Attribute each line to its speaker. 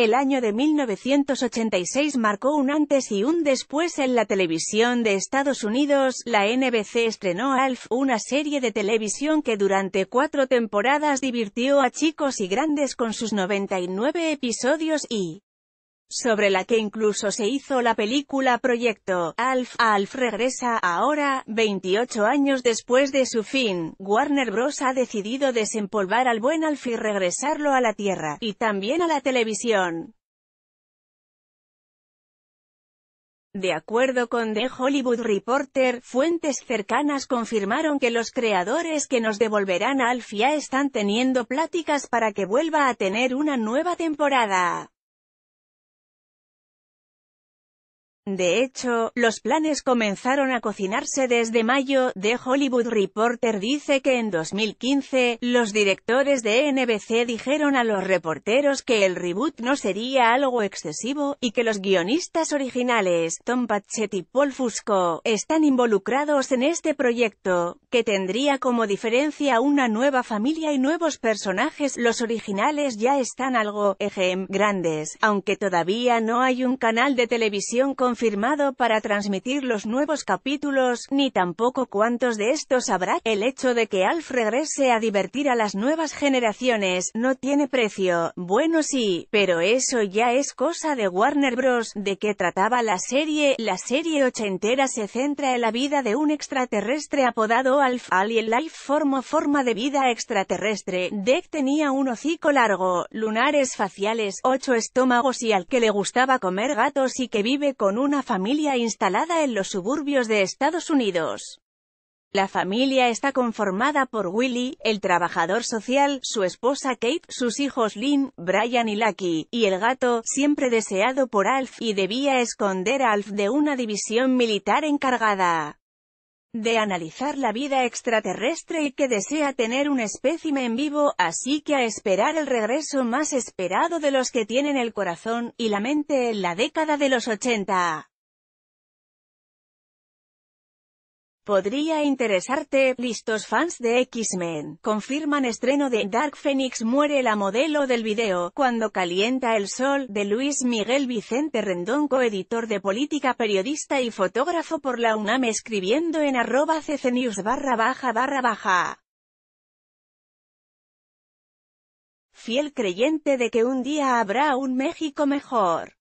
Speaker 1: El año de 1986 marcó un antes y un después en la televisión de Estados Unidos. La NBC estrenó Alf, una serie de televisión que durante cuatro temporadas divirtió a chicos y grandes con sus 99 episodios y sobre la que incluso se hizo la película Proyecto Alf. Alf regresa ahora, 28 años después de su fin. Warner Bros. ha decidido desempolvar al buen Alf y regresarlo a la Tierra, y también a la televisión. De acuerdo con The Hollywood Reporter, fuentes cercanas confirmaron que los creadores que nos devolverán a Alf ya están teniendo pláticas para que vuelva a tener una nueva temporada. De hecho, los planes comenzaron a cocinarse desde mayo. The Hollywood Reporter dice que en 2015, los directores de NBC dijeron a los reporteros que el reboot no sería algo excesivo, y que los guionistas originales, Tom Patchett y Paul Fusco, están involucrados en este proyecto, que tendría como diferencia una nueva familia y nuevos personajes. Los originales ya están algo, ejem, grandes, aunque todavía no hay un canal de televisión con firmado para transmitir los nuevos capítulos, ni tampoco cuántos de estos habrá. El hecho de que Alf regrese a divertir a las nuevas generaciones, no tiene precio. Bueno sí, pero eso ya es cosa de Warner Bros. De qué trataba la serie, la serie ochentera se centra en la vida de un extraterrestre apodado Alf. Alien Life formó forma de vida extraterrestre. Deck tenía un hocico largo, lunares faciales, ocho estómagos y al que le gustaba comer gatos y que vive con un una familia instalada en los suburbios de Estados Unidos. La familia está conformada por Willy, el trabajador social, su esposa Kate, sus hijos Lynn, Brian y Lucky, y el gato, siempre deseado por Alf, y debía esconder a Alf de una división militar encargada de analizar la vida extraterrestre y que desea tener un espécimen vivo, así que a esperar el regreso más esperado de los que tienen el corazón y la mente en la década de los 80. Podría interesarte, listos fans de X-Men, confirman estreno de Dark Phoenix muere la modelo del video, cuando calienta el sol, de Luis Miguel Vicente Rendón coeditor de política periodista y fotógrafo por la UNAM escribiendo en arroba ccnews barra baja barra baja. Fiel creyente de que un día habrá un México mejor.